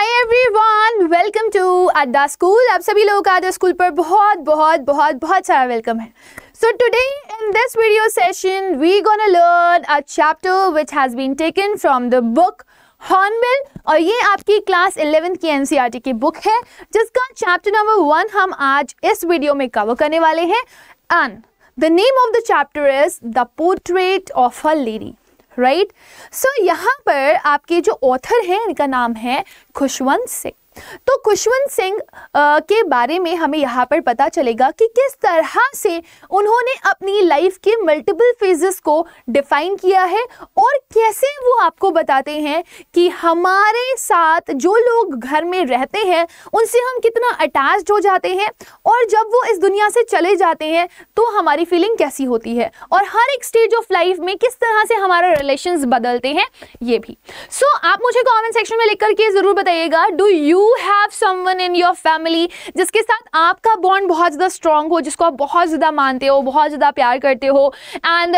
High everyone welcome to at the school आप सभी लोगों का आदर स्कूल पर बहुत बहुत बहुत बहुत सारा वेलकम है so today in this video session we gonna learn a chapter which has been taken from the book Hornbill और ये आपकी क्लास इलेवेंथ की टी e की बुक है जिसका चैप्टर नंबर वन हम आज इस वीडियो में कवर करने वाले हैं and the name of the chapter is the portrait of a lady right so यहाँ पर आपके जो ऑथर हैं इनका नाम है खुशवंत सिंह तो खुशवंत सिंह के बारे में हमें यहाँ पर पता चलेगा कि किस तरह से उन्होंने अपनी लाइफ के मल्टीपल फेजेस को डिफाइन किया है और कैसे वो आपको बताते हैं कि हमारे साथ जो लोग घर में रहते हैं उनसे हम कितना अटैच हो जाते हैं और जब वो इस दुनिया से चले जाते हैं तो हमारी फीलिंग कैसी होती है और हर एक स्टेज ऑफ लाइफ में किस तरह से हमारा रिलेशन बदलते हैं ये भी सो so, आप मुझे कॉमेंट सेक्शन में लिख करके ज़रूर बताइएगा do you you have someone in your family जिसके साथ आपका बॉन्ड बहुत ज़्यादा स्ट्रांग हो जिसको आप बहुत ज़्यादा मानते हो बहुत ज़्यादा प्यार करते हो एंड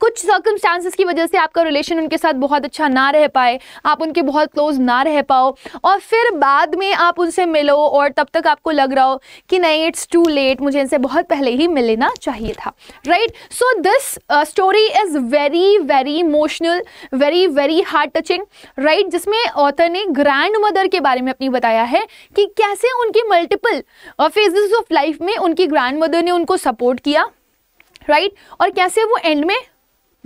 कुछ सर्कमस्टांसिस की वजह से आपका रिलेशन उनके साथ बहुत अच्छा ना रह पाए आप उनके बहुत क्लोज ना रह पाओ और फिर बाद में आप उनसे मिलो और तब तक आपको लग रहा हो कि नहीं इट्स टू लेट मुझे इनसे बहुत पहले ही मिल लेना चाहिए था right so this story is very very emotional very very heart touching right जिसमें ऑथर ने ग्रैंड मदर के बारे में अपनी बताया है कि कैसे उनकी मल्टीपल फेजेस ऑफ लाइफ में उनकी ग्रैंड मदर ने उनको सपोर्ट किया राइट right? और कैसे वो एंड में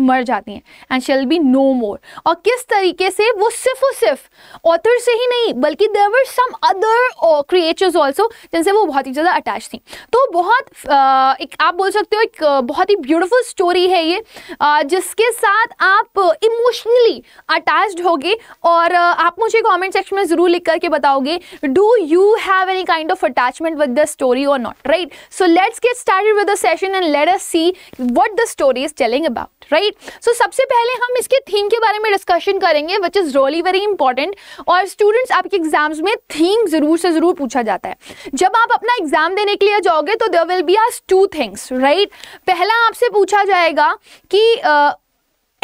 मर जाती हैं and shall be no more और किस तरीके से वो सिर्फ और सिर्फ ऑथर से ही नहीं बल्कि there were some other creatures also जिनसे वो बहुत ही ज़्यादा अटैच थी तो बहुत uh, एक आप बोल सकते हो एक uh, बहुत ही ब्यूटिफुल स्टोरी है ये uh, जिसके साथ आप इमोशनली अटैच होगे और uh, आप मुझे कॉमेंट सेक्शन में ज़रूर लिख करके बताओगे do you have any kind of attachment with the story और not right so let's get start with the session and let us see what the story is telling about right right so सबसे पहले हम इसके theme के बारे में discussion करेंगे which is really very important और स्टूडेंट्स आपके एग्जाम्स में थीम ज़रूर से ज़रूर पूछा जाता है जब आप अपना एग्जाम देने के लिए जाओगे तो देर विल बी आज टू थिंग्स राइट पहला आपसे पूछा जाएगा कि uh,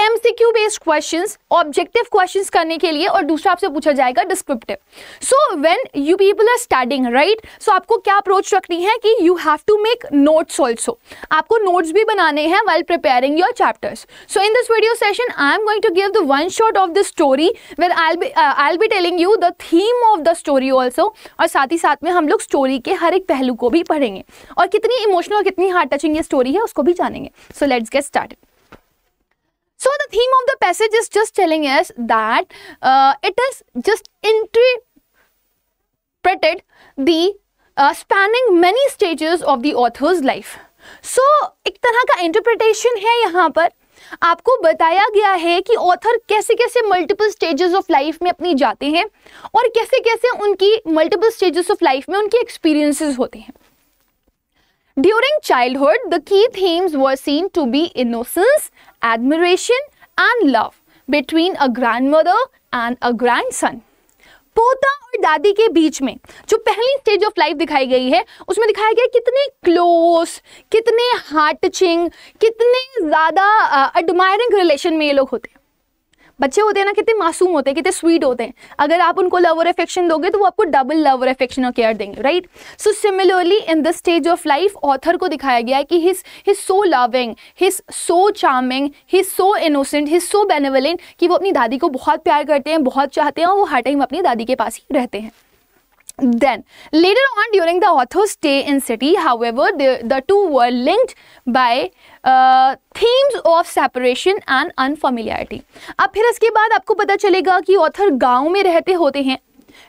MCQ based questions objective questions करने के लिए और दूसरा आपसे पूछा जाएगा descriptive so when you people are starting right सो आपको क्या अप्रोच रखनी है कि you have to make notes also आपको नोट्स भी बनाने हैं well preparing your chapters so in this video session I am going to give the one shot of the story where I be telling you the theme of the story also और साथ ही साथ में हम लोग story के हर एक पहलू को भी पढ़ेंगे और कितनी इमोशनल कितनी हार्ट टचिंग ये स्टोरी है उसको भी जानेंगे so let's get started So the theme of the passage is just telling us that uh, it is just interpreted the uh, spanning many stages of the author's life. So ek tarah ka interpretation hai yahan par आपको बताया गया है कि author कैसे कैसे multiple stages of life में अपनी जाते हैं और कैसे कैसे उनकी मल्टीपल स्टेजेस ऑफ लाइफ में उनकी एक्सपीरियंसेस होते हैं During childhood, the key themes were seen to be innocence, admiration, and love between a grandmother and a grandson. पोता और दादी के बीच में जो पहली स्टेज ऑफ लाइफ दिखाई गई है उसमें दिखाया गया कितने क्लोज कितने हार्ट टचिंग कितने ज़्यादा एडमायरिंग रिलेशन में ये लोग होते हैं बच्चे होते हैं ना कितने मासूम होते हैं कितने स्वीट होते हैं अगर आप उनको लव और अफेक्शन दोगे तो वो आपको डबल लव और अफेक्शन और केयर देंगे right so similarly in the stage of life author को दिखाया गया है कि his his so loving his so charming his so innocent his so benevolent कि वो अपनी दादी को बहुत प्यार करते हैं बहुत चाहते हैं और वो हर टाइम अपनी दादी के पास ही रहते हैं Then, later on during the author's stay in city, however, the, the two were linked by uh, themes of separation and unfamiliarity. अब फिर इसके बाद आपको पता चलेगा कि ऑथर गांव में रहते होते हैं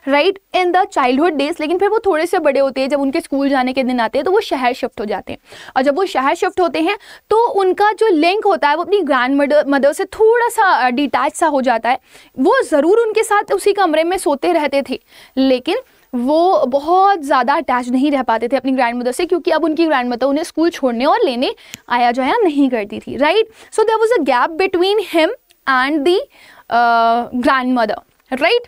right in the childhood days लेकिन फिर वो थोड़े से बड़े होते हैं जब उनके स्कूल जाने के दिन आते हैं तो वो शहर शिफ्ट हो जाते हैं और जब वो शहर शिफ्ट होते हैं तो उनका जो लिंक होता है वो अपनी ग्रैंड मदर मदर से थोड़ा सा डिटैच uh, सा हो जाता है वो ज़रूर उनके साथ उसी कमरे में सोते रहते थे लेकिन वो बहुत ज़्यादा अटैच नहीं रह पाते थे अपनी ग्रैंड मदर से क्योंकि अब उनकी ग्रैंड मदर उन्हें स्कूल छोड़ने और लेने आया जाया नहीं करती थी right so there was a gap between him and the grand mother right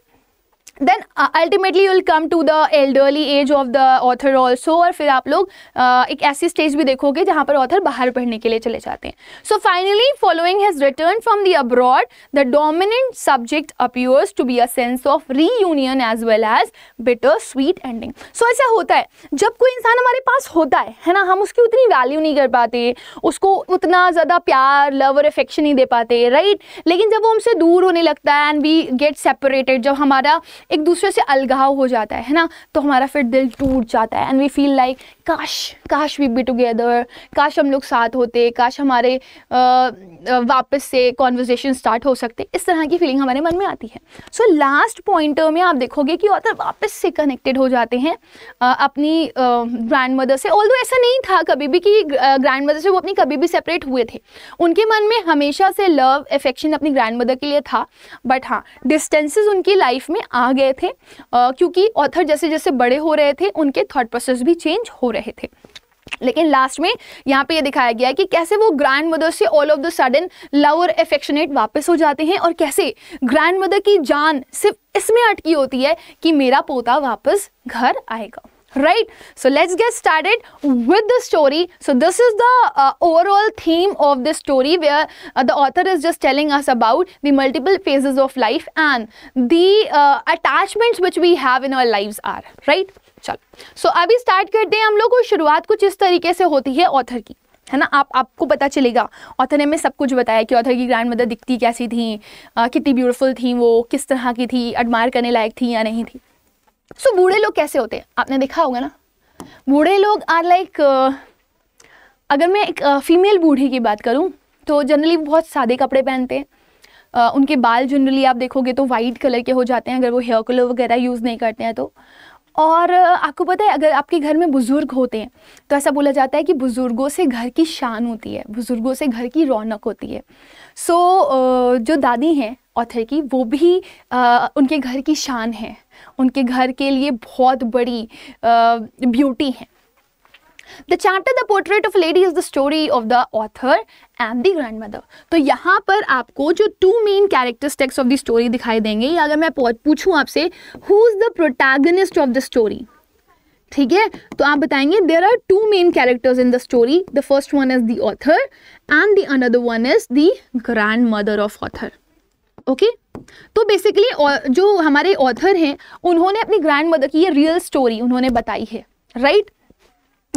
then ultimately you'll come to the elderly age of the author also और फिर आप लोग uh, एक ऐसी स्टेज भी देखोगे जहाँ पर ऑथर बाहर पढ़ने के लिए चले जाते हैं so finally following has return from the abroad the dominant subject appears to be a sense of reunion as well as bitter sweet ending so ऐसा होता है जब कोई इंसान हमारे पास होता है है ना हम उसकी उतनी वैल्यू नहीं कर पाते उसको उतना ज़्यादा प्यार लव और अफेक्शन नहीं दे पाते राइट right? लेकिन जब वो हमसे दूर होने लगता है एंड वी गेट सेपरेटेड जब हमारा एक दूसरे से अलगाव हो जाता है ना तो हमारा फिर दिल टूट जाता है एंड वी फील लाइक काश काश वी बी टुगेदर काश हम लोग साथ होते काश हमारे वापस से कॉन्वर्जेसन स्टार्ट हो सकते इस तरह की फीलिंग हमारे मन में आती है सो लास्ट पॉइंट में आप देखोगे कि ऑथर वापस से कनेक्टेड हो जाते हैं अपनी ग्रैंड मदर से ऑल ऐसा नहीं था कभी भी कि ग्रैंड मदर से वो अपनी कभी भी सेपरेट हुए थे उनके मन में हमेशा से लव एफेक्शन अपनी ग्रैंड मदर के लिए था बट हाँ डिस्टेंसेज उनकी लाइफ में आ गए थे क्योंकि ऑथर जैसे जैसे बड़े हो रहे थे उनके थाट प्रोसेस भी चेंज हो रहे थे लेकिन लास्ट में यहाँ पे ये दिखाया गया है कि कैसे वो ग्रैंड मदर से all of the sudden love और एफेक्शनेट वापस हो जाते हैं और कैसे ग्रैंड मदर की जान सिर्फ इसमें अटकी होती है कि मेरा पोता वापस घर आएगा right so let's get started with the story so this is the overall theme of the story where the author is just telling us about the multiple phases of life and the attachments which we have in our lives are right चलो so so, अभी start करते हैं हम लोग और शुरुआत कुछ इस तरीके से होती है ऑथर की है ना आप आपको पता चलेगा ऑथर ने हमें सब कुछ बताया कि ऑथर की ग्रैंड मदर दिखती कैसी थी आ, कितनी ब्यूटीफुल थी वो किस तरह की थी एडमायर करने लायक थी या नहीं थी सो so, बूढ़े लोग कैसे होते हैं आपने देखा होगा ना बूढ़े लोग आर लाइक अगर मैं एक फ़ीमेल बूढ़ी की बात करूँ तो जनरली वो बहुत सादे कपड़े पहनते हैं उनके बाल जनरली आप देखोगे तो वाइट कलर के हो जाते हैं अगर वो हेयर कलर वगैरह यूज़ नहीं करते हैं तो और आपको पता है अगर आपके घर में बुज़ुर्ग होते हैं तो ऐसा बोला जाता है कि बुज़ुर्गों से घर की शान होती है बुज़ुर्गों से घर की रौनक होती है सो so, जो दादी हैं ऑथर की वो भी आ, उनके घर की शान है उनके घर के लिए बहुत बड़ी ब्यूटी है the charter the portrait of lady is the story of the author and the grand mother तो यहाँ पर आपको जो two main characteristics of the story दिखाई देंगे या अगर मैं पूछूँ आपसे who is the protagonist of the story ठीक है तो आप बताएंगे there are two main characters in the story the first one is the author and the another one is the grand mother of author okay तो basically जो हमारे author हैं उन्होंने अपनी ग्रैंड मदर की ये रियल स्टोरी उन्होंने बताई है right right?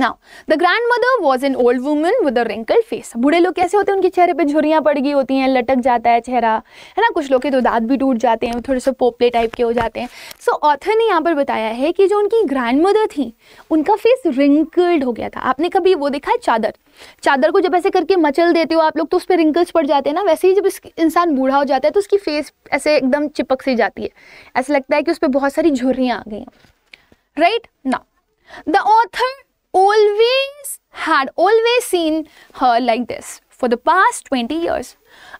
Now the grand mother was an old woman with a wrinkle face बूढ़े लोग कैसे होते हैं उनके चेहरे पे झुरियाँ पड़ गई होती हैं लटक जाता है चेहरा है ना कुछ लोग के तो दांत भी टूट जाते हैं थोड़े से पोपले टाइप के हो जाते हैं सो so, ऑथर ने यहाँ पर बताया है कि जो उनकी ग्रैंड मदर थी उनका फेस रिंकल्ड हो गया था आपने कभी वो देखा है चादर चादर को जब ऐसे करके मचल देते हो आप लोग तो उस पर रिंकल्स पड़ जाते हैं ना वैसे ही जब इंसान बूढ़ा हो जाता है तो उसकी फेस ऐसे एकदम चिपक सी जाती है ऐसा लगता है कि उस पर बहुत सारी झुरियाँ आ गई हैं राइट ना the author always had always seen her like this for the past 20 years.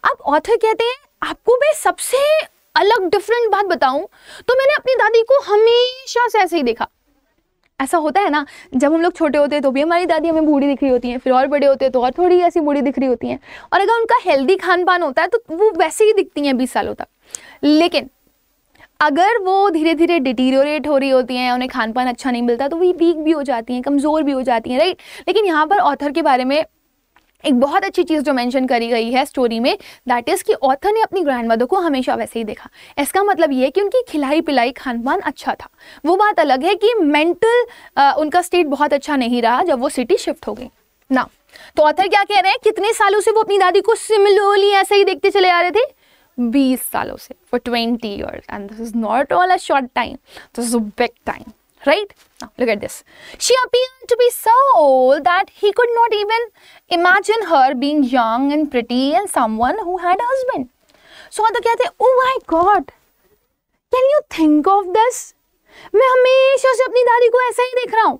अब ऑथर कहते हैं आपको मैं सबसे अलग डिफरेंट बात बताऊं तो मैंने अपनी दादी को हमेशा से ऐसे ही देखा ऐसा होता है ना जब हम लोग छोटे होते हैं तो भी हमारी दादी हमें बूढ़ी दिख रही होती हैं फिर और बड़े होते हैं तो और थोड़ी ऐसी बूढ़ी दिख रही होती हैं और अगर उनका हेल्दी खान पान होता है तो वो वैसे ही दिखती हैं बीस सालों तक लेकिन अगर वो धीरे धीरे डिटीरियोरेट हो रही होती हैं उन्हें खान पान अच्छा नहीं मिलता तो वो वीक भी हो जाती हैं कमज़ोर भी हो जाती हैं राइट लेकिन यहाँ पर ऑथर के बारे में एक बहुत अच्छी चीज़ जो मेंशन करी गई है स्टोरी में दैट इज़ कि ऑथर ने अपनी ग्रैंड मदर को हमेशा वैसे ही देखा इसका मतलब ये है कि उनकी खिलाई पिलाई खान पान अच्छा था वो बात अलग है कि मेंटल उनका स्टेट बहुत अच्छा नहीं रहा जब वो सिटी शिफ्ट हो गई ना तो ऑथर क्या कह रहे हैं कितने सालों से वो अपनी दादी को सिमिलरली ऐसे ही देखते चले आ रहे थे बीस सालों से for twenty year and this is not all a short time this is a big time right look at this she appear to be so old that he could not even imagine her being young and pretty and someone who had a so other कहते हैं oh my god can you think of this मैं हमेशा से अपनी दादी को ऐसा ही देख रहा हूँ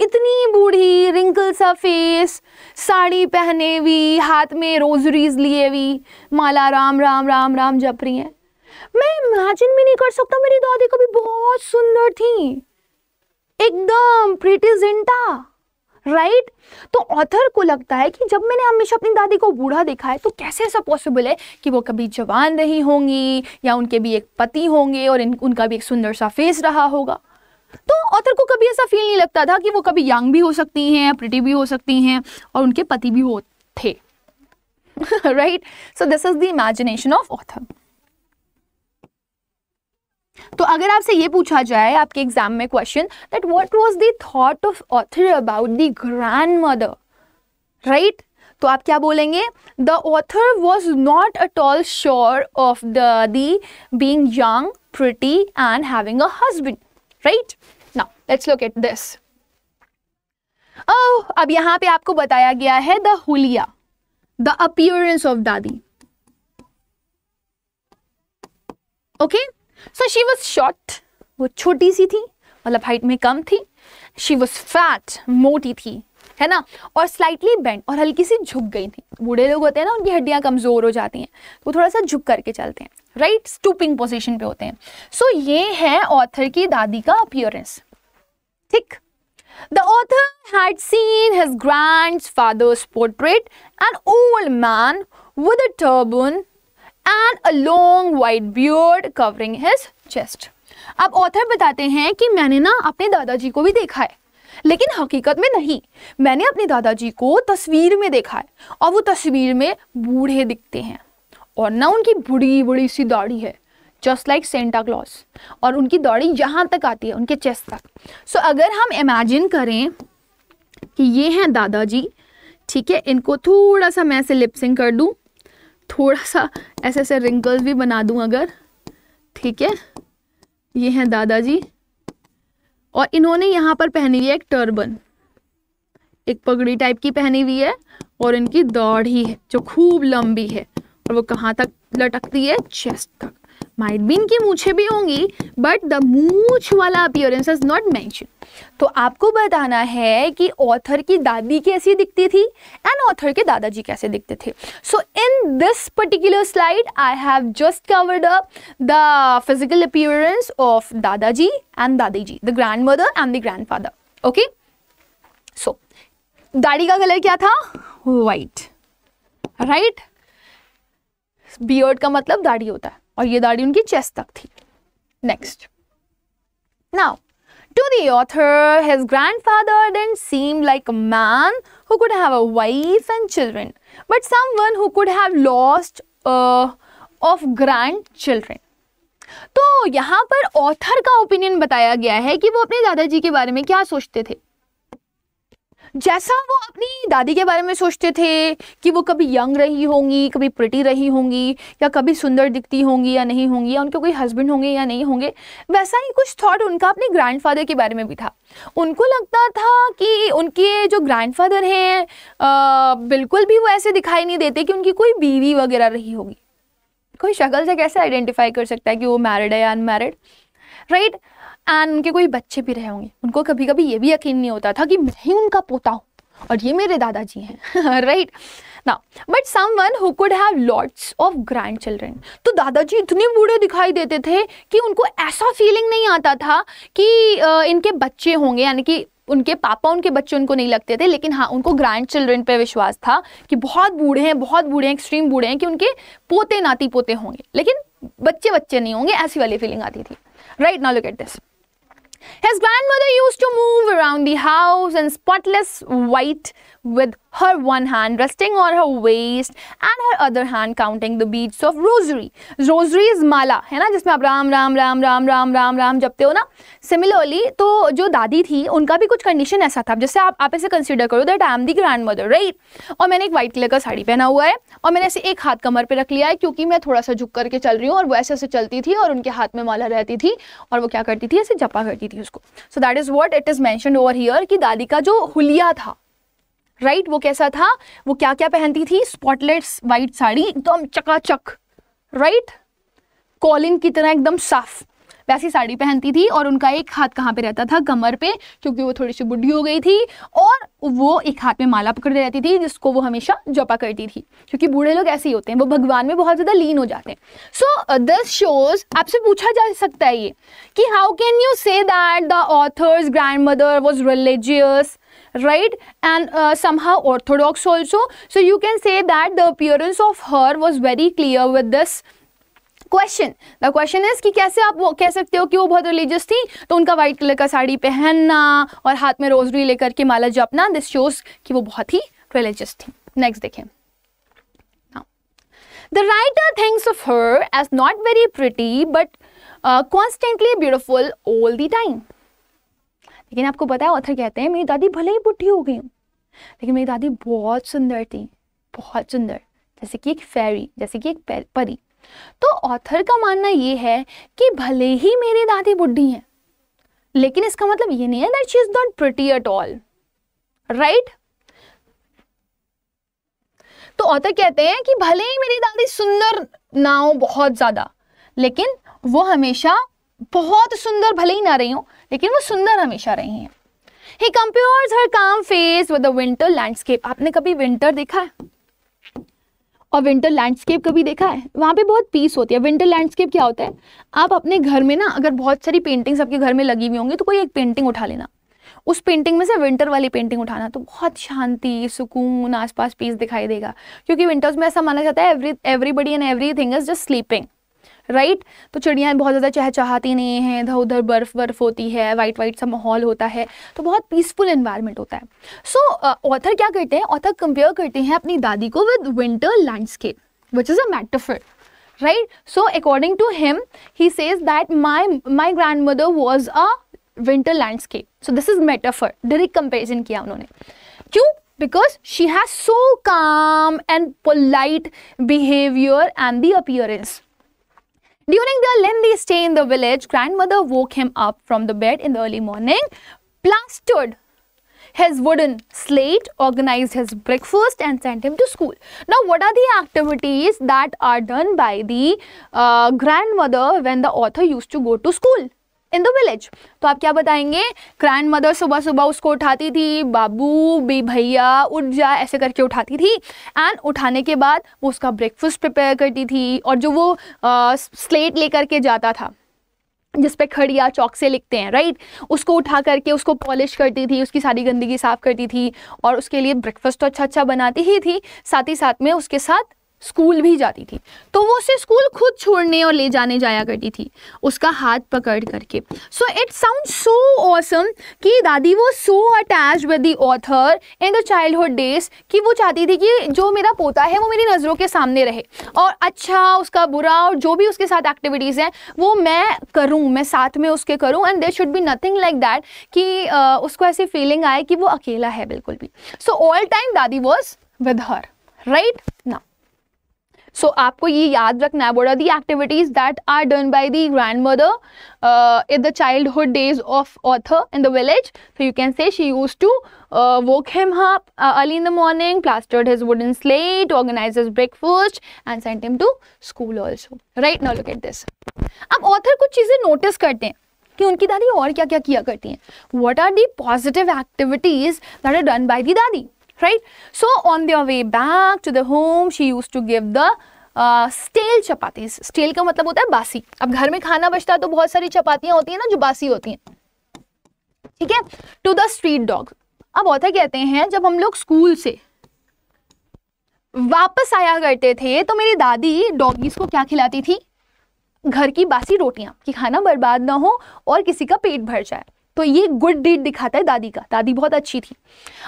इतनी बूढ़ी रिंकल सा फेस साड़ी पहने हुई हाथ में रोजरीज लिए हुई माला राम राम राम राम जप रही है मैं इमेजिन भी नहीं कर सकता मेरी दादी कभी बहुत सुंदर थी एकदम प्रिटी जिंटा राइट तो ऑथर को लगता है कि जब मैंने हमेशा अपनी दादी को बूढ़ा देखा है तो कैसे ऐसा पॉसिबल है कि वो कभी जवान रही होंगी या उनके भी एक पति होंगे और इन उनका भी एक सुंदर सा फेस रहा होगा तो ऑथर को कभी ऐसा फील नहीं लगता था कि वो कभी यंग भी हो सकती हैं प्रिटी भी हो सकती हैं और उनके पति भी हो थे right so this is the imagination of author तो अगर आपसे ये पूछा जाए आपके एग्जाम में question that what was the thought of author about the grand mother right तो आप क्या बोलेंगे the author was not at all sure of the the being young pretty and having a husband right now let's look at this अब यहां पे आपको बताया गया है द हुलिया द अपियरेंस ऑफ दादी okay so she was short वो छोटी सी थी मतलब हाइट में कम थी शी वॉज फैट मोटी थी है ना और स्लाइटली बेंड और हल्की सी झुक गई थी बूढ़े लोग होते हैं ना उनकी हड्डियां कमज़ोर हो जाती हैं वो थोड़ा सा झुक करके चलते हैं राइट right? स्टूपिंग पोजीशन पे होते हैं सो so, ये है ऑथर की दादी का अपियरेंस ठीक The author had seen his grandfather's portrait, an old man with a turban and a long white beard covering his chest. अब ऑथर बताते हैं कि मैंने ना अपने दादाजी को भी देखा है लेकिन हकीकत में नहीं मैंने अपने दादाजी को तस्वीर में देखा है और वो तस्वीर में बूढ़े दिखते हैं और ना उनकी बुढ़ी बुढ़ी सी दाढ़ी है जस्ट लाइक सेंटा क्लॉज और उनकी दाढ़ी यहाँ तक आती है उनके चेस्ट तक सो so, अगर हम इमेजिन करें कि ये हैं दादाजी ठीक है इनको थोड़ा सा मैं ऐसे लिपसिंग कर दूँ थोड़ा सा ऐसे ऐसे रिंकल्स भी बना दूँ अगर ठीक है ये हैं दादाजी और इन्होंने यहाँ पर पहनी हुई है एक टर्बन एक पगड़ी टाइप की पहनी हुई है और इनकी दाढ़ी है जो खूब लंबी है और वो कहाँ तक लटकती है चेस्ट तक माइट बीन की मूछे भी होंगी बट द मूछ वाला अपियरेंस इज नॉट मैंशन तो आपको बताना है कि ऑथर की दादी कैसी दिखती थी एंड ऑथर के दादाजी कैसे दिखते थे so in this particular slide I have just covered up the physical appearance of दादाजी एंड दादी जी the grand mother and the grand father okay so दाढ़ी का कलर क्या था वाइट राइट right? बियर्ड का मतलब दाढ़ी होता है और ये दाढ़ी उनकी चेस्ट तक थी next now to the author his grand father seem like man who could have a wife and children but someone who could have lost of grand children तो यहां पर ऑथर का ओपिनियन बताया गया है कि वो अपने दादाजी के बारे में क्या सोचते थे जैसा वो अपनी दादी के बारे में सोचते थे कि वो कभी यंग रही होंगी कभी प्रिटी रही होंगी या कभी सुंदर दिखती होंगी या नहीं होंगी या उनके कोई हस्बैंड होंगे या नहीं होंगे वैसा ही कुछ थॉट उनका अपने ग्रैंडफादर के बारे में भी था उनको लगता था कि उनके जो ग्रैंडफादर हैं बिल्कुल भी वो ऐसे दिखाई नहीं देते कि उनकी कोई बीवी वगैरह रही होगी कोई शक्ल से कैसे आइडेंटिफाई कर सकता है कि वो मैरिड है या अनमैरिड राइट right? एंड उनके कोई बच्चे भी रहे होंगे उनको कभी कभी ये भी यकीन नहीं होता था कि मैं ही उनका पोता हूँ और ये मेरे दादाजी हैं राइट ना but someone who could have lots of grand children तो दादाजी इतने बूढ़े दिखाई देते थे कि उनको ऐसा फीलिंग नहीं आता था कि इनके बच्चे होंगे यानी कि उनके पापा उनके बच्चे उनको नहीं लगते थे लेकिन हाँ उनको ग्रैंड चिल्ड्रेन पे विश्वास था कि बहुत बूढ़े हैं बहुत बूढ़े हैं एक्सट्रीम बूढ़े हैं कि उनके पोते नाती पोते होंगे लेकिन बच्चे बच्चे नहीं होंगे ऐसी वाली फीलिंग आती थी right now look at this His grandmother used to move around the house in spotless white with her one hand resting on her waist and her other hand counting the beads of rosary. Rosary is mala, है ना जिसमें आप राम राम राम राम राम राम राम जपते हो ना similarly तो जो दादी थी उनका भी कुछ कंडीशन ऐसा था जैसे आप आप ऐसे कंसिडर करो that I am the grand mother right और मैंने एक वाइट कलर का साड़ी पहना हुआ है और मैंने ऐसे एक हाथ कमर पर रख लिया है क्योंकि मैं थोड़ा सा झुक करके चल रही हूँ और वो ऐसे ऐसे चलती थी और उनके हाथ में माला रहती थी और वो क्या करती थी ऐसे जपा करती थी उसको so that is what it is mention over here कि दादी का जो हुलिया था राइट वो कैसा था वो क्या क्या पहनती थी स्पॉटलेट वाइट साड़ी एकदम चकाचक राइट कॉलिन की तरह एकदम साफ वैसी साड़ी पहनती थी और उनका एक हाथ कहाँ पे रहता था कमर पे क्योंकि वो थोड़ी सी बुढ़ी हो गई थी और वो एक हाथ में माला पकड़ रहती थी जिसको वो हमेशा जपा करती थी क्योंकि बूढ़े लोग ऐसे ही होते हैं वो भगवान में बहुत ज़्यादा लीन हो जाते हैं सो दिस शोज आपसे पूछा जा सकता है ये कि how can you say that the author's grand mother was religious right and uh, somehow orthodox also so you can say that the appearance of her was very clear with this question the question is कि कैसे आप वो कह सकते हो कि वो बहुत रिलीजियस थी तो उनका व्हाइट कलर का साड़ी पहनना और हाथ में रोजरी लेकर के माला जपना दिस शोज कि वो बहुत ही रिलीजियस थी नेक्स्ट देखें the writer things of her as not very pretty but constantly beautiful all the time लेकिन आपको पता है ऑथर कहते हैं मेरी दादी भले ही बुढ़ी हो गई हूँ लेकिन मेरी दादी बहुत सुंदर थी बहुत सुंदर जैसे कि एक फेरी जैसे कि एक परी तो ऑथर का मानना ये है कि भले ही मेरी दादी बुढ़ी हैं लेकिन इसका मतलब ये नहीं है that she is not pretty at all right तो ऑथर कहते हैं कि भले ही मेरी दादी सुंदर ना हो बहुत ज़्यादा लेकिन वो हमेशा बहुत सुंदर भले ही ना रही हो लेकिन वो सुंदर हमेशा रही हैं ही कंप्योर्स हर काम फेस विद विंटर लैंडस्केप आपने कभी विंटर देखा है और विंटर लैंडस्केप कभी देखा है वहाँ पे बहुत पीस होती है विंटर लैंडस्केप क्या होता है आप अपने घर में ना अगर बहुत सारी पेंटिंग्स आपके घर में लगी हुई होंगी तो कोई एक पेंटिंग उठा लेना उस पेंटिंग में से विंटर वाली पेंटिंग उठाना तो बहुत शांति सुकून आसपास पीस दिखाई देगा क्योंकि विंटर्स में ऐसा माना जाता है every everybody and everything is just sleeping right तो चिड़ियाँ बहुत ज़्यादा चहचहाती नहीं हैं इधर उधर बर्फ बर्फ होती है वाइट वाइट सा माहौल होता है तो बहुत पीसफुल इन्वायरमेंट होता है सो ऑथर क्या करते हैं ऑथर कंपेयर करते हैं अपनी दादी को with winter landscape which is a metaphor right so according to him he says that my my grand mother was a winter landscape so this is metaphor direct comparison किया उन्होंने क्यों because she has so calm and polite behaviour and the appearance During their lengthy stay in the village, grandmother woke him up from the bed in the early morning, plastered his wooden slate, organized his breakfast and sent him to school. Now, what are the activities that are done by the uh, grandmother when the author used to go to school? In the village तो आप क्या बताएंगे grand mother सुबह सुबह उसको उठाती थी बाबू B भैया उठ जा ऐसे करके उठाती थी एंड उठाने के बाद वो उसका ब्रेकफास्ट प्रिपेयर करती थी और जो वो आ, स्लेट लेकर के जाता था जिस पे खड़िया चौक से लिखते हैं राइट उसको उठा करके उसको पॉलिश करती थी उसकी सारी गंदगी साफ़ करती थी और उसके लिए ब्रेकफास्ट तो अच्छा अच्छा बनाती ही थी साथ ही साथ में उसके साथ स्कूल भी जाती थी तो वो उसे स्कूल खुद छोड़ने और ले जाने जाया करती थी उसका हाथ पकड़ करके so it sound so awesome कि दादी वो so attach with the author in the childhood days कि वो चाहती थी कि जो मेरा पोता है वो मेरी नज़रों के सामने रहे और अच्छा उसका बुरा और जो भी उसके साथ एक्टिविटीज़ हैं वो मैं करूँ मैं साथ में उसके करूँ and there should be nothing like that कि uh, उसको ऐसी फीलिंग आए कि वो अकेला है बिल्कुल भी सो ऑल टाइम दादी वॉज विद हर राइट ना सो so, आपको ये याद रखना है what are the activities that are done by the grand mother in the childhood days of author in the village so you can say she use to woke him up early in the morning plastered his wooden slate organise his breakfast and sent him to school also right now look at this अब author कुछ चीज़ें notice करते हैं कि उनकी दादी और क्या क्या किया करती हैं what are the positive activities that are done by the दादी right? So on their way back to the home, she used to give the stale chapati stale का मतलब होता है बासी अब घर में खाना बचता है तो बहुत सारी चपातियां होती हैं ना जो बासी होती हैं ठीक है टू द स्ट्रीट डॉग अब होता कहते हैं जब हम लोग स्कूल से वापस आया करते थे तो मेरी दादी डॉगीज को क्या खिलाती थी घर की बासी रोटियां कि खाना बर्बाद ना हो और किसी का पेट भर जाए तो ये गुड डीड दिखाता है दादी का दादी बहुत अच्छी थी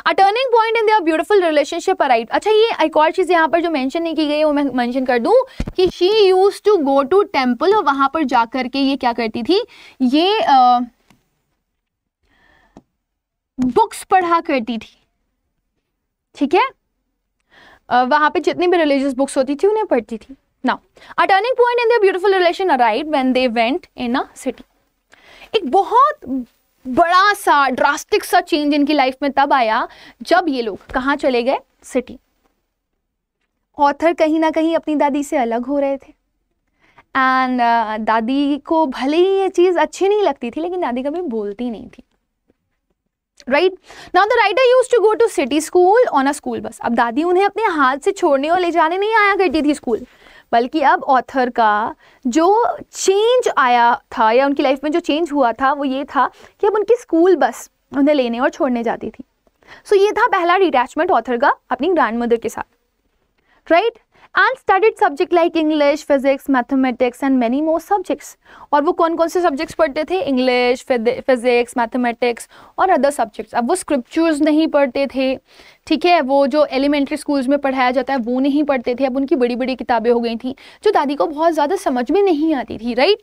a turning point in their beautiful relationship arrive अच्छा ये एक और चीज़ यहाँ पर जो मेंशन नहीं की गई है वो मैं मेंशन कर दूँ कि she use to go to temple और वहां पर जा करके ये क्या करती थी ये बुक्स पढ़ा करती थी ठीक है uh, वहां पे जितनी भी रिलीजियस बुक्स होती थी उन्हें पढ़ती थी now a turning point in the beautiful relation arrive when they went in a city एक बहुत बड़ा सा ड्रास्टिक सा चेंज इनकी लाइफ में तब आया जब ये लोग कहाँ चले गए सिटी ऑथर कहीं ना कहीं अपनी दादी से अलग हो रहे थे एंड uh, दादी को भले ही ये चीज़ अच्छी नहीं लगती थी लेकिन दादी कभी बोलती नहीं थी right now the writer use to go to city school on a school bus अब दादी उन्हें अपने हाथ से छोड़ने और ले जाने नहीं आया करती थी स्कूल बल्कि अब ऑथर का जो चेंज आया था या उनकी लाइफ में जो चेंज हुआ था वो ये था कि अब उनकी स्कूल बस उन्हें लेने और छोड़ने जाती थी सो so, ये था पहला डिटैचमेंट ऑथर का अपनी ग्रैंड मदर के साथ right right? and studied subject like English physics mathematics and many more subjects और वो कौन कौन से सब्जेक्ट्स पढ़ते थे इंग्लिश फिजिक्स मैथमेटिक्स और अदर सब्जेक्ट्स अब वो स्क्रिप्चर्स नहीं पढ़ते थे ठीक है वो जो एलिमेंट्री स्कूल्स में पढ़ाया जाता है वो नहीं पढ़ते थे अब उनकी बड़ी बड़ी किताबें हो गई थी जो दादी को बहुत ज़्यादा समझ में नहीं आती थी राइट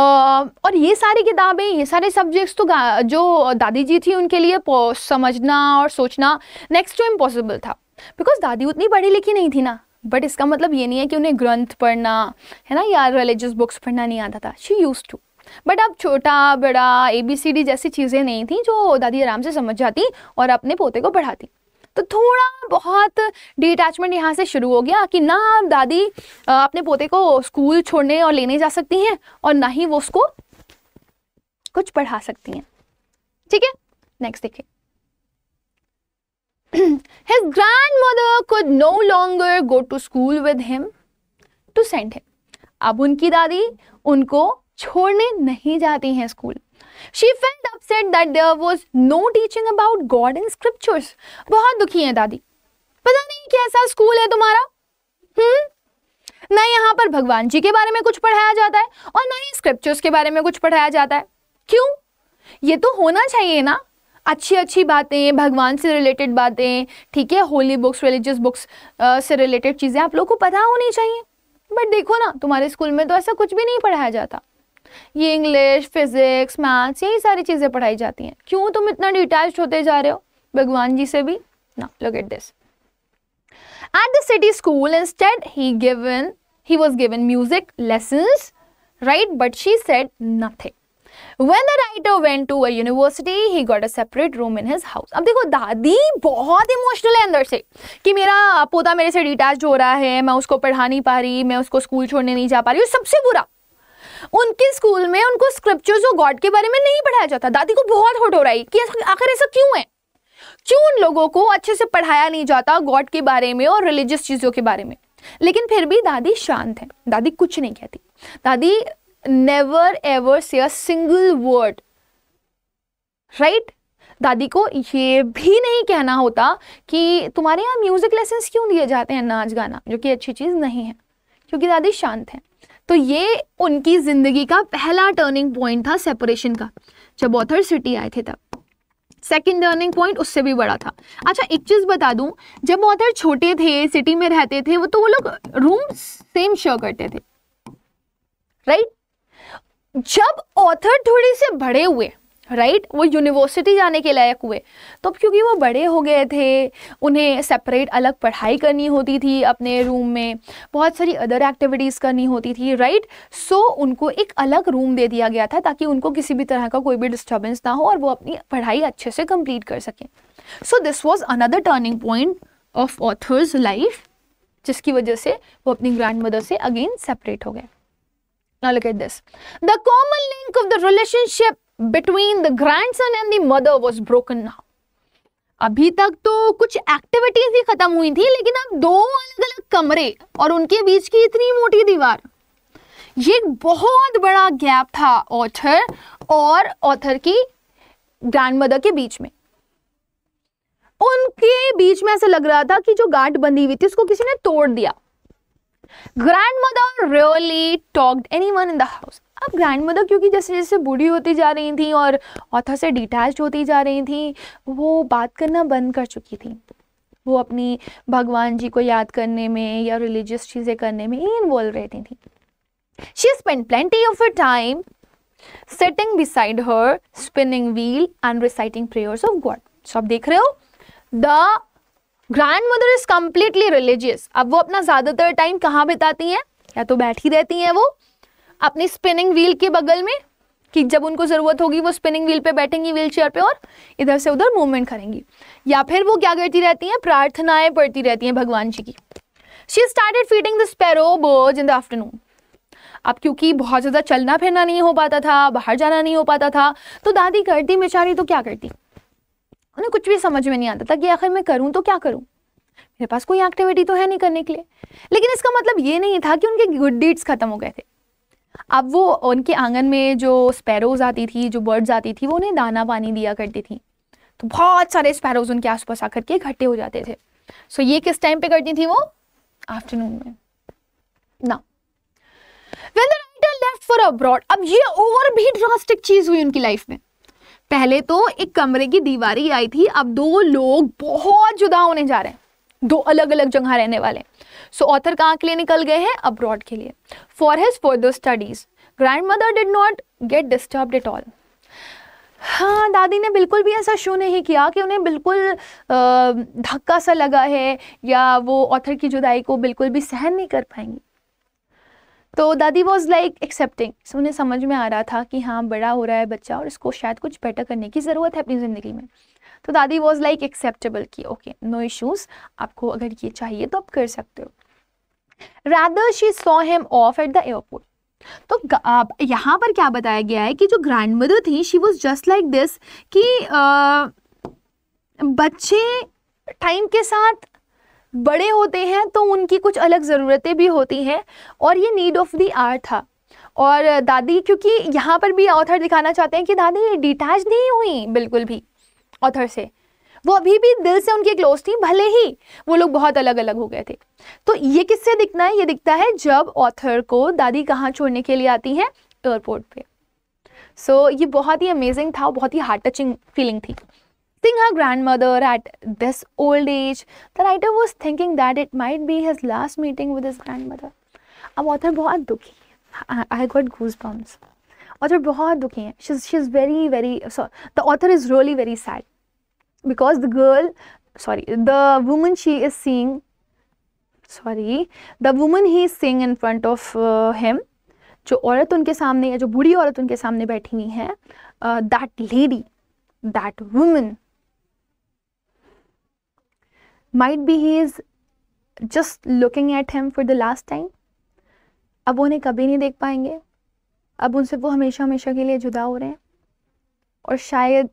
और ये सारी किताबें ये सारे सब्जेक्ट्स तो जो दादी जी थी उनके लिए समझना और सोचना नेक्स्ट टू इम्पॉसिबल था बिकॉज दादी उतनी पढ़ी लिखी नहीं थी ना बट इसका मतलब ये नहीं है कि उन्हें ग्रंथ पढ़ना है ना या रिलीजियस बुक्स पढ़ना नहीं आता था शी यूज़ टू बट अब छोटा बड़ा ए बी सी डी जैसी चीज़ें नहीं थी जो दादी आराम से समझ जाती और अपने पोते को पढ़ाती तो थोड़ा बहुत डिटैचमेंट यहाँ से शुरू हो गया कि ना दादी अपने पोते को स्कूल छोड़ने और लेने जा सकती हैं और ना ही वो उसको कुछ पढ़ा सकती हैं ठीक है नेक्स्ट देखिए His grandmother could no longer go to school with him to send him. अब उनकी दादी उनको छोड़ने नहीं जाती हैं school she felt upset that there was no teaching about God in scriptures बहुत दुखी है दादी पता नहीं कैसा स्कूल है तुम्हारा हम्म ना यहाँ पर भगवान जी के बारे में कुछ पढ़ाया जाता है और ना ही स्क्रिप्चर्स के बारे में कुछ पढ़ाया जाता है क्यों ये तो होना चाहिए ना अच्छी अच्छी बातें भगवान से रिलेटेड बातें ठीक है होली बुक्स रिलीजियस बुक्स से रिलेटेड चीज़ें आप लोगों को पता होनी चाहिए बट देखो ना तुम्हारे स्कूल में तो ऐसा कुछ भी नहीं पढ़ाया जाता ये इंग्लिश फिजिक्स मैथ्स यही सारी चीज़ें पढ़ाई जाती हैं क्यों तुम इतना डिटैच होते जा रहे हो भगवान जी से भी ना look at this at the school school stayed he given he was given music lessons right but she said nothing When the writer went to a university, he got a separate room in his house. अब देखो दादी बहुत emotional है अंदर से कि मेरा पोता मेरे से डिटैच हो रहा है मैं उसको पढ़ा नहीं पा रही मैं उसको स्कूल छोड़ने नहीं जा पा रही हूँ सबसे बुरा उनके स्कूल में उनको स्क्रिप्चर्स और गॉड के बारे में नहीं पढ़ाया जाता दादी को बहुत हट हो रहा है कि आखिर ऐसा क्यों है क्यों उन लोगों को अच्छे से पढ़ाया नहीं जाता गॉड के बारे में और रिलीजियस चीज़ों के बारे में लेकिन फिर भी दादी शांत है दादी कुछ नहीं कहती दादी नेवर एवर से अ सिंगल वर्ड राइट दादी को ये भी नहीं कहना होता कि तुम्हारे यहाँ म्यूज़िक लेसन क्यों दिए जाते हैं नाच गाना जो कि अच्छी चीज़ नहीं है क्योंकि दादी शांत है तो ये उनकी ज़िंदगी का पहला टर्निंग पॉइंट था सेपरेशन का जब ऑथर सिटी आए थे तब सेकेंड टर्निंग पॉइंट उससे भी बड़ा था अच्छा एक चीज़ बता दूं जब ऑथर छोटे थे सिटी में रहते थे वो तो वो लोग रूम सेम शेयर करते थे राइट जब ऑथर थोड़े से बड़े हुए राइट right? वो यूनिवर्सिटी जाने के लायक हुए तो क्योंकि वो बड़े हो गए थे उन्हें सेपरेट अलग पढ़ाई करनी होती थी अपने रूम में बहुत सारी अदर एक्टिविटीज़ करनी होती थी राइट right? सो so, उनको एक अलग रूम दे दिया गया था ताकि उनको किसी भी तरह का कोई भी डिस्टर्बेंस ना हो और वो अपनी पढ़ाई अच्छे से कंप्लीट कर सकें so this was another turning point of author's life जिसकी वजह से वो अपनी ग्रैंड मदर से अगेन सेपरेट हो गए Now look at this. The common link of the relationship between the grandson and the mother was broken now. अभी तक तो कुछ एक्टिविटीज ही खत्म हुई थी लेकिन अब दो अलग अलग कमरे और उनके बीच की इतनी मोटी दीवार ये एक बहुत बड़ा गैप था ऑथर और ऑथर की ग्रैंड मदर के बीच में उनके बीच में ऐसा लग रहा था कि जो गांठ बंधी हुई थी उसको किसी ने तोड़ दिया grandmother really talked anyone in the house अब ग्रैंड मदर क्योंकि जैसे जैसे बूढ़ी होती जा रही थी और ऑथर से डिटैच होती जा रही थी वो बात करना बंद कर चुकी थी वो अपनी भगवान जी को याद करने में या रिलीजियस चीज़ें करने में ही इन्वॉल्व रहती थी she spend plenty of a time sitting beside her spinning wheel and reciting prayers of God so आप देख रहे हो the grand grandmother is completely religious अब वो अपना ज़्यादातर टाइम कहाँ बिताती हैं या तो बैठी रहती हैं वो अपनी स्पिनिंग व्हील के बगल में कि जब उनको ज़रूरत होगी वो स्पिनिंग व्हील पे बैठेंगी व्हील चेयर पर और इधर से उधर मूवमेंट करेंगी या फिर वो क्या करती रहती हैं प्रार्थनाएं पढ़ती रहती हैं भगवान जी की she started feeding the sparrow birds in the afternoon अब क्योंकि बहुत ज़्यादा चलना फिरना नहीं हो पाता था बाहर जाना नहीं हो पाता था तो दादी करती बेचारी तो क्या करती उन्हें कुछ भी समझ में नहीं आता था कि आखिर मैं करूँ तो क्या करूँ मेरे पास कोई एक्टिविटी तो है नहीं करने के लिए लेकिन इसका मतलब ये नहीं था कि उनके गुड डीड्स खत्म हो गए थे अब वो उनके आंगन में जो स्पैरोज आती थी जो बर्ड्स आती थी वो उन्हें दाना पानी दिया करती थी तो बहुत सारे स्पैरोज उनके आसपास आकर के इकट्ठे हो जाते थे सो ये किस टाइम पे करती थी वो आफ्टरनून में ना when the writer left for abroad अब ये और भी ड्रास्टिक चीज हुई उनकी लाइफ में पहले तो एक कमरे की दीवारी आई थी अब दो लोग बहुत जुदा होने जा रहे हैं दो अलग अलग जगह रहने वाले सो ऑथर कहाँ के लिए निकल गए हैं अब्रॉड के लिए for his further studies grandmother did not get disturb at all हाँ दादी ने बिल्कुल भी ऐसा शो नहीं किया कि उन्हें बिल्कुल धक्का सा लगा है या वो ऑथर की जुदाई को बिल्कुल भी सहन नहीं कर पाएंगी तो दादी वॉज लाइक एक्सेप्टिंग उन्हें समझ में आ रहा था कि हाँ बड़ा हो रहा है बच्चा और इसको शायद कुछ बेटर करने की ज़रूरत है अपनी ज़िंदगी में तो दादी वॉज लाइक एक्सेप्टेबल कि ओके नो इशूज आपको अगर ये चाहिए तो आप कर सकते हो rather she saw him off at the airport तो यहाँ पर क्या बताया गया है कि जो ग्रैंड मदर थी she was just like this कि आ, बच्चे टाइम के साथ बड़े होते हैं तो उनकी कुछ अलग ज़रूरतें भी होती हैं और ये नीड ऑफ़ दी आर था और दादी क्योंकि यहाँ पर भी ऑथर दिखाना चाहते हैं कि दादी डिटैच नहीं हुई बिल्कुल भी ऑथर से वो अभी भी दिल से उनके क्लोज थी भले ही वो लोग बहुत अलग अलग हो गए थे तो ये किससे दिखना है ये दिखता है जब ऑथर को दादी कहाँ छोड़ने के लिए आती हैं एयरपोर्ट पे सो so, ये बहुत ही अमेजिंग था बहुत ही हार्ट टचिंग फीलिंग थी Seeing her grandmother at this old age, the writer was thinking that it might be his last meeting with his grandmother. अब ऑथर बहुत दुखी है I got goose bumps author बहुत दुखी है she she is very very the author is really very sad because the girl sorry the woman she is seeing sorry the woman he is seeing in front of him जो औरत उनके सामने या जो बूढ़ी औरत उनके सामने बैठी हुई है that lady that woman might be he is just looking at him for the last time अब उन्हें कभी नहीं देख पाएंगे अब उनसे वो हमेशा हमेशा के लिए जुदा हो रहे हैं और शायद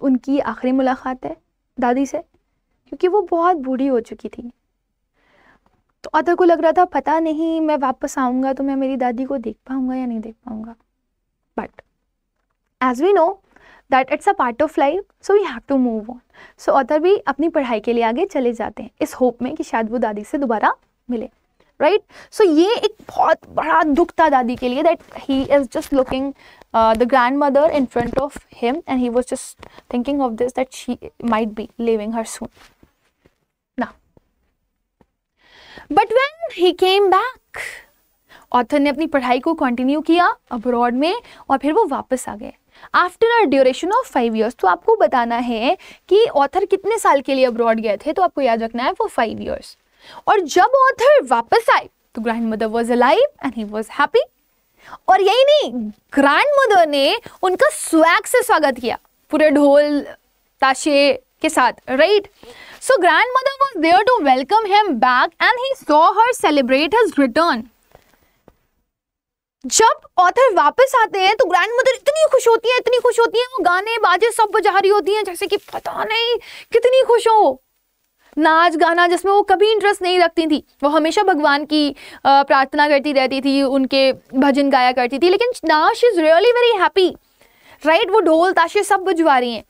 उनकी आखिरी मुलाकात है दादी से क्योंकि वो बहुत बूढ़ी हो चुकी थी तो अदर को लग रहा था पता नहीं मैं वापस आऊँगा तो मैं मेरी दादी को देख पाऊँगा या नहीं देख पाऊँगा but as we know that it's a part of life so we have to move on so author भी अपनी पढ़ाई के लिए आगे चले जाते हैं इस होप में कि शायद वो दादी से दोबारा मिले राइट right? सो so, ये एक बहुत बड़ा दुख था दादी के लिए that he is just looking the grand mother in front of him and he was just thinking of this that she might be leaving her soon ना but when he came back author ने अपनी पढ़ाई को continue किया abroad में और फिर वो वापस आ गए after a duration of five years तो आपको बताना है कि ऑथर कितने साल के लिए अब्रॉड गए थे तो आपको याद रखना है फॉर फाइव ईयर्स और जब ऑथर वापस आए तो grand mother was alive and he was happy और यही नहीं ग्रैंड मदर ने उनका स्वैग से स्वागत किया पूरे ढोल ताशे के साथ right so grand mother was there to welcome him back and he saw her celebrate his return जब ऑथर वापस आते हैं तो ग्रैंड मदर इतनी खुश होती है इतनी खुश होती है वो गाने बाजे सब बजा रही होती हैं जैसे कि पता नहीं कितनी खुश हो नाच गाना जिसमें वो कभी इंटरेस्ट नहीं रखती थी वो हमेशा भगवान की प्रार्थना करती रहती थी उनके भजन गाया करती थी लेकिन नाश she is really very happy right वो ढोल ताशे सब बजवा रही हैं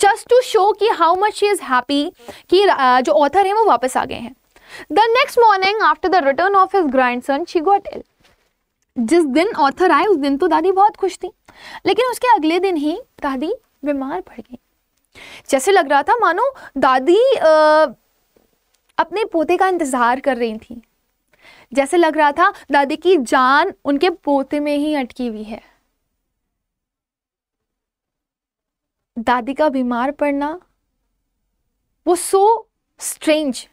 जस्ट टू शो कि how much she is happy कि जो ऑथर हैं वो वापस आ गए हैं the next morning after the return of his grandson she got ill जिस दिन ऑथर आए उस दिन तो दादी बहुत खुश थी लेकिन उसके अगले दिन ही दादी बीमार पड़ गई जैसे लग रहा था मानो दादी आ, अपने पोते का इंतज़ार कर रही थी जैसे लग रहा था दादी की जान उनके पोते में ही अटकी हुई है दादी का बीमार पड़ना वो सो स्ट्रेंज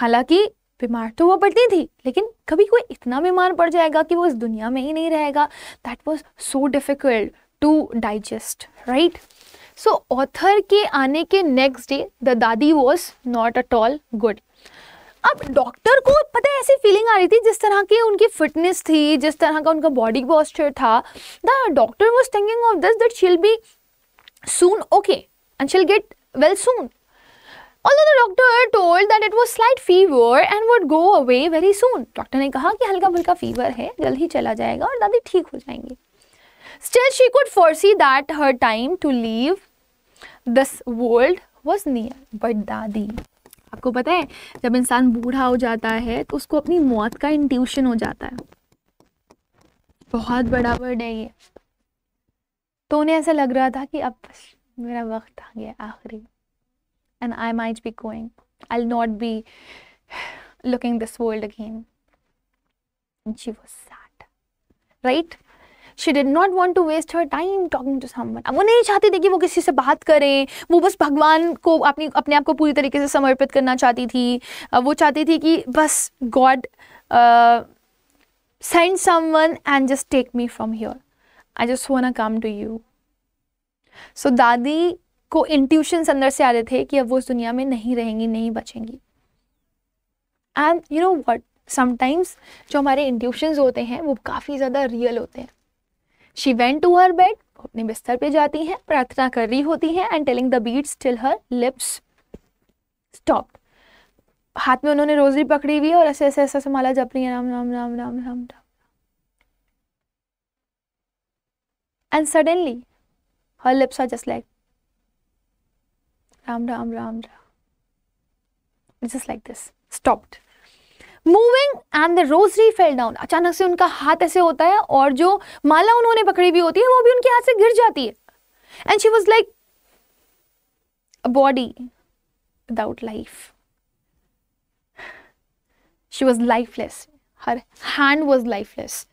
हालांकि बीमार तो वो पड़ती थी लेकिन कभी कोई इतना बीमार पड़ जाएगा कि वो इस दुनिया में ही नहीं रहेगा that was so difficult to digest right so author के आने के नेक्स्ट डे द दादी was not at all good अब डॉक्टर को पता है ऐसी फीलिंग आ रही थी जिस तरह की उनकी फिटनेस थी जिस तरह का उनका बॉडी पॉस्चर था the doctor was thinking of this that she'll be soon okay and she'll get well soon Although the doctor told that it was slight fever and would go away very soon. doctor ne kaha ki halka phulka fever hai jald hi chala jayega aur dadi theek ho jayenge Still she could foresee that her time to leave this world was near. But dadi आपको पता है जब इंसान बूढ़ा हो जाता है तो उसको अपनी मौत का इंट्यूशन हो जाता है बहुत बड़ा वर्ड है ये तो उन्हें ऐसा लग रहा था कि अब मेरा वक्त आ गया आखिरी and I might be going. I'll not be looking this world again. And she was sad, right? She did not want to waste her time talking to someone वो नहीं चाहती थी कि वो किसी से बात करें वो बस भगवान को अपनी अपने आप को पूरी तरीके से समर्पित करना चाहती थी वो चाहती थी कि बस God send someone and just take me from here I just want come to you so दादी को इंट्यूशंस अंदर से आ रहे थे कि अब वो इस दुनिया में नहीं रहेंगी नहीं बचेंगी and you know what sometimes जो हमारे इंट्यूशन होते हैं वो काफ़ी ज़्यादा रियल होते हैं she went to her bed अपने बिस्तर पे जाती हैं प्रार्थना कर रही होती हैं and telling the beads till her lips stop हाथ में उन्होंने रोजरी पकड़ी हुई और ऐसे ऐसे ऐसे ऐसे माला जप रही है Ram Ram Ram Ram Ram Ram and suddenly her lips are just like Ram, Ram, Ram, Ram. It's just like this. Stopped. Moving and the rosary fell down. अचानक से उनका हाथ ऐसे होता है और जो माला उन्होंने And she was like a body without life. She was lifeless. Her hand was lifeless.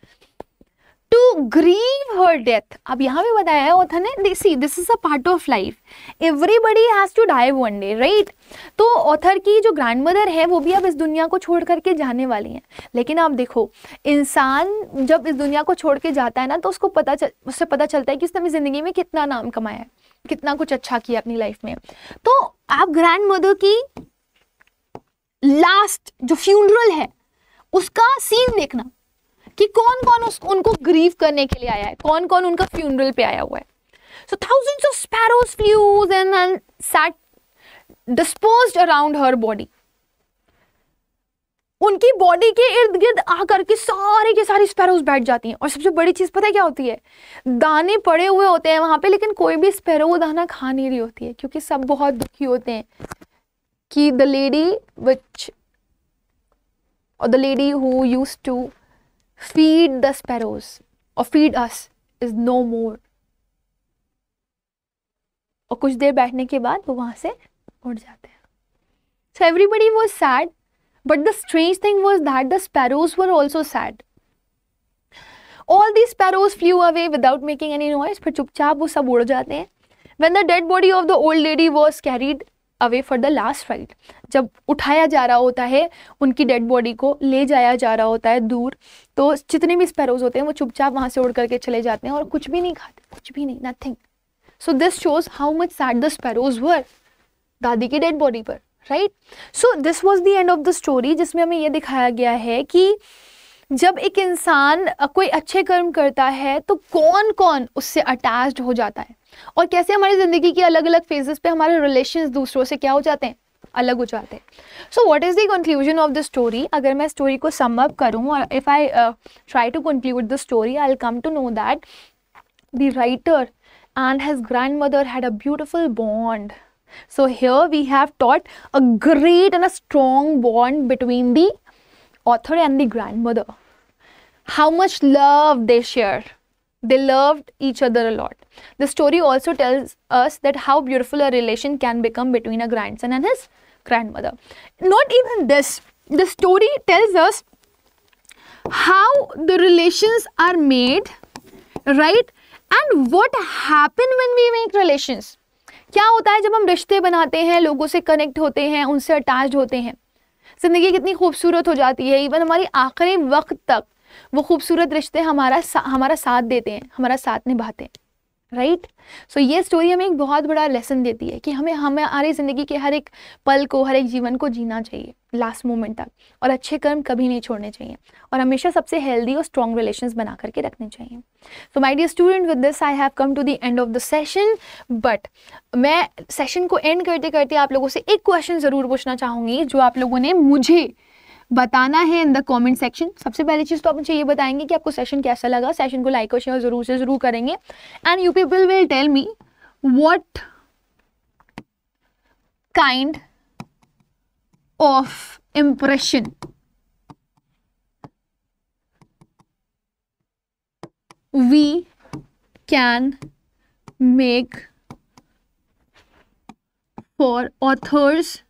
To grieve her death अब यहाँ भी बताया है ऑथर ने see this is a part of life everybody has to die one day right तो author की जो grand mother है वो भी अब इस दुनिया को छोड़ करके जाने वाली हैं लेकिन आप देखो इंसान जब इस दुनिया को छोड़ के जाता है ना तो उसको पता चल उससे पता चलता है कि उसने अपनी ज़िंदगी में कितना नाम कमाया है कितना कुछ अच्छा किया अपनी लाइफ में तो आप ग्रैंड मदर की लास्ट जो फ्यूनरल है उसका सीन देखना कि कौन कौन उस उनको ग्रीव करने के लिए आया है कौन कौन उनका फ्यूनरल पे आया हुआ है so thousands of sparrows flew and and sat dispose around her body उनकी बॉडी के इर्द गिर्द आकर के सारे के सारे स्पैरोज बैठ जाती हैं और सबसे बड़ी चीज़ पता है क्या होती है दाने पड़े हुए होते हैं वहां पे लेकिन कोई भी स्पैरो दाना खा नहीं रही होती है क्योंकि सब बहुत दुखी होते हैं कि द लेडी विच और the lady who use to feed the sparrows or feed us is no more और कुछ देर बैठने के बाद वो वहाँ से उड़ जाते हैं so everybody was sad but the strange thing was that the sparrows were also sad all the sparrows flew away without making any noise फिर चुपचाप वो सब उड़ जाते हैं when the dead body of the old lady was carried away for the last ride जब उठाया जा रहा होता है उनकी डेड बॉडी को ले जाया जा रहा होता है दूर तो जितने भी स्पैरोज होते हैं वो चुपचाप वहाँ से उड़ करके चले जाते हैं और कुछ भी नहीं खाते कुछ भी नहीं nothing so this shows how much sad the sparrows were दादी की डेड बॉडी पर right so this was the end of the story जिसमें हमें यह दिखाया गया है कि जब एक इंसान कोई अच्छे कर्म करता है तो कौन कौन उससे अटैच्ड हो जाता है और कैसे हमारी ज़िंदगी के अलग अलग फेजेस पे हमारे रिलेशन दूसरों से क्या हो जाते हैं अलग हो जाते हैं so what is the conclusion of the story अगर मैं स्टोरी को सम अप करूँ और if I try to conclude the story I come to know that the writer and his grandmother had a beautiful bond. So here we have taught a great and a strong bond between the author and the grandmother. How much love they share. They loved each other a lot. The story also tells us that how beautiful a relation can become between a grandson and his grandmother. Not even this, the story tells us how the relations are made, right? And what happen when we make relations? क्या होता है जब हम रिश्ते बनाते हैं लोगों से कनेक्ट होते हैं उनसे अटैच होते हैं ज़िंदगी कितनी खूबसूरत हो जाती है इवन हमारी आखिरी वक्त तक वो खूबसूरत रिश्ते हमारा सा, हमारा साथ देते हैं हमारा साथ निभाते हैं राइट right? सो so, ये स्टोरी हमें एक बहुत बड़ा लेसन देती है कि हमें हमारी ज़िंदगी के हर एक पल को हर एक जीवन को जीना चाहिए लास्ट मोमेंट तक और अच्छे कर्म कभी नहीं छोड़ने चाहिए और हमेशा सबसे हेल्दी और स्ट्रॉन्ग रिलेशन बना करके रखने चाहिए so my dear student with this I have come to the end of the session but मैं सेशन को एंड करते करते आप लोगों से एक क्वेश्चन ज़रूर पूछना चाहूँगी जो आप लोगों ने मुझे बताना है इन द कमेंट सेक्शन सबसे पहली चीज़ तो आप मुझे ये बताएंगे कि आपको सेशन कैसा लगा सेशन को लाइक और शेयर जरूर से जरूर करेंगे and you people will tell me what kind of impression we can make for author's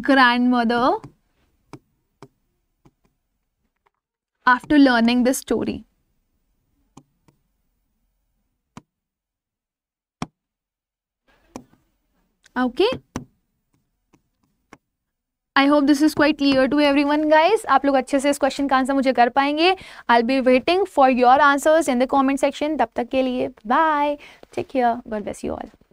grandmother after learning this story. Okay. I hope this is quite clear to everyone guys आप लोग अच्छे से इस question का answer मुझे कर पाएंगे I be waiting for your answers in the comment section तब तक के लिए bye take care God bless you all